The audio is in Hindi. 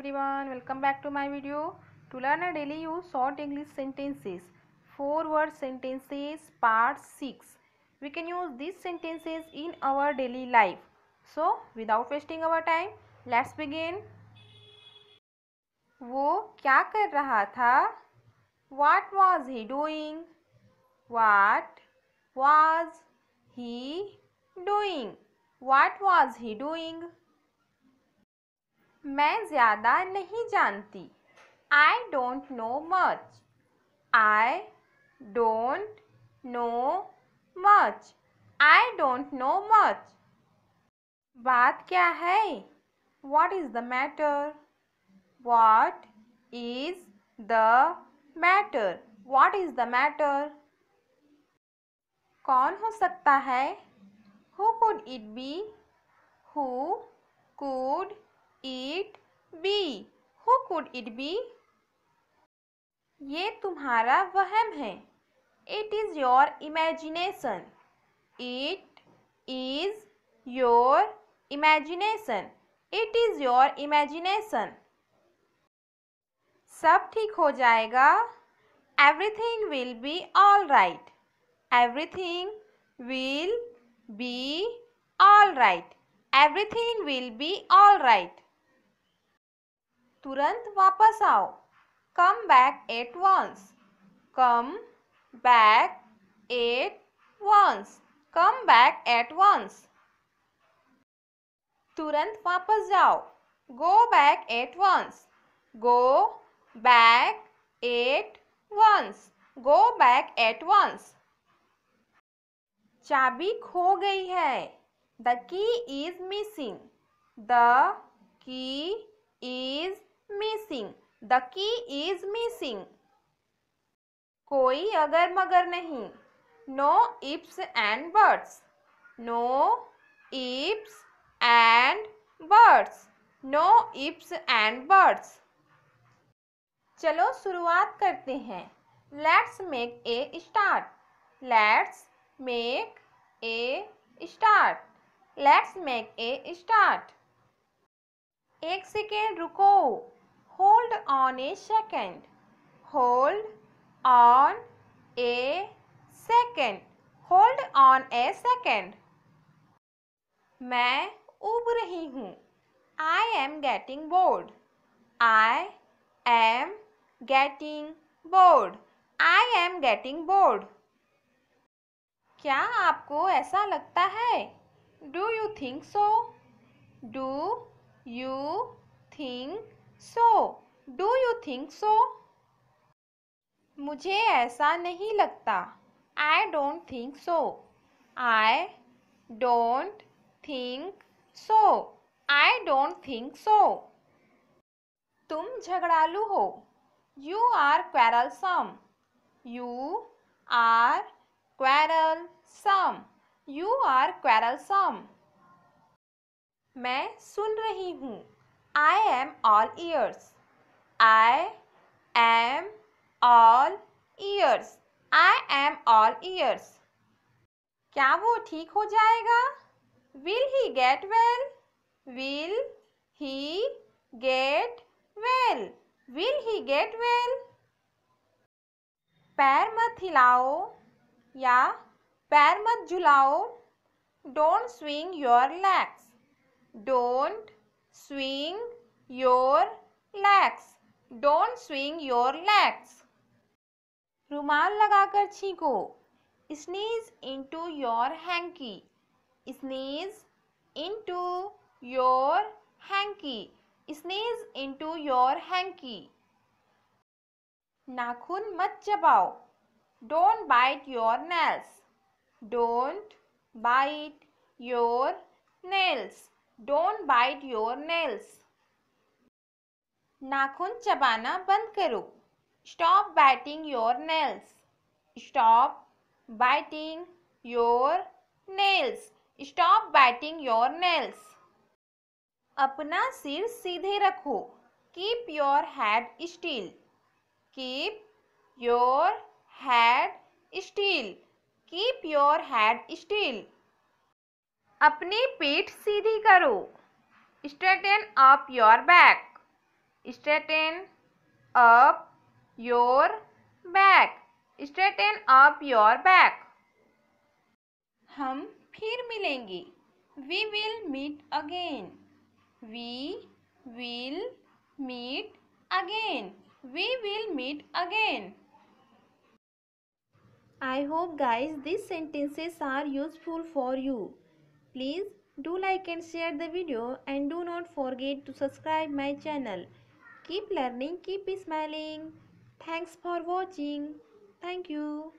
everyone welcome back to my video to learn a daily use short english sentences four word sentences part 6 we can use these sentences in our daily life so without wasting our time let's begin what was he doing what was he doing what was he doing मैं ज़्यादा नहीं जानती I don't know much I don't know much I don't know much बात क्या है what is the matter what is the matter what is the matter कौन हो सकता है who could it be who could it be who could it be ये तुम्हारा वहम है it is your imagination it is your imagination it is your imagination सब ठीक हो जाएगा everything will be all right everything will be all right everything will be all right तुरंत वापस आओ come back at once come back at once come back at once तुरंत वापस जाओ go back at once go back at once go back at once चाबी खो गई है the key is missing the key is missing the key is missing कोई अगर मगर नहीं no ifs and buts no ifs and buts no ifs and buts चलो शुरुआत करते हैं let's make a start let's make a start let's make a start एक सेकेंड रुको Hold on a second. Hold on a second. Hold on a second. मैं उब रही हूँ I am getting bored. I am getting bored. I am getting bored. क्या आपको ऐसा लगता है do you think so do you think so do you think so मुझे ऐसा नहीं लगता I don't think so I don't think so I don't think so तुम झगड़ालू हो you are quarrelsome you are quarrelsome you are quarrelsome मैं सुन रही हूँ I am all ears. I am all ears. I am all ears. क्या वो ठीक हो जाएगा Will he get well? Will he get well? Will he get well? पैर मत हिलाओ या पैर मत झुलाओ Don't swing your legs. Don't swing your legs don't swing your legs रुमाल लगाकर छींको sneeze into your hanky sneeze into your hanky sneeze into your hanky नाखून मत चबाओ don't bite your nails don't bite your nails don't bite your nails नाखून चबाना बंद करो stop biting your nails stop biting your nails stop biting your nails अपना सिर सीधे रखो keep your head still keep your head still keep your head still अपनी पीठ सीधी करो straighten up your back straighten up your back straighten up your back हम फिर मिलेंगे we will meet again we will meet again we will meet again I hope guys this sentences are useful for you Please do like and share the video and do not forget to subscribe my channel. Keep learning, keep smiling. Thanks for watching. Thank you.